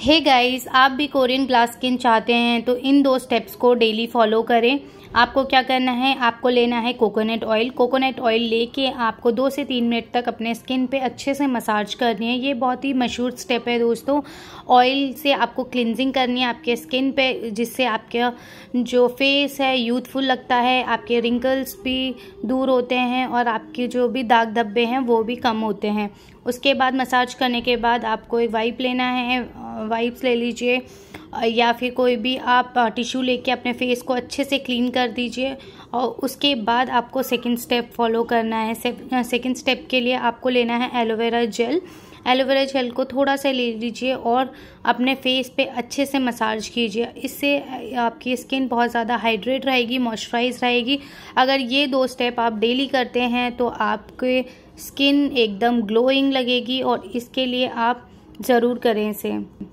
हे hey guys आप भी Korean glass skin चाहते हैं तो इन दो स्टेप्स को डेली फॉलो करें आपको क्या करना है आपको लेना है कोकोनट ऑयल कोकोनट ऑयल लेके आपको दो से तीन मिनट तक अपने स्किन पे अच्छे से मसाज करनी है ये बहुत ही मशहूर स्टेप है दोस्तों ऑयल से आपको क्लिनजिंग करनी है आपके स्किन पे जिससे आपका जो फेस है यूथफुल लगता है आपके रिंकल्स भी दूर होते हैं और आपके जो भी दाग धब्बे हैं वो भी कम होते हैं उसके बाद मसाज करने के बाद आपको एक वाइप लेना है वाइप्स ले लीजिए या फिर कोई भी आप टिश्यू लेके अपने फेस को अच्छे से क्लीन कर दीजिए और उसके बाद आपको सेकंड स्टेप फॉलो करना है सेकंड स्टेप के लिए आपको लेना है एलोवेरा जेल एलोवेरा जेल को थोड़ा सा ले लीजिए और अपने फेस पे अच्छे से मसाज कीजिए इससे आपकी स्किन बहुत ज़्यादा हाइड्रेट रहेगी मॉइस्चराइज रहेगी अगर ये दो स्टेप आप डेली करते हैं तो आपके स्किन एकदम ग्लोइंग लगेगी और इसके लिए आप ज़रूर करें इसे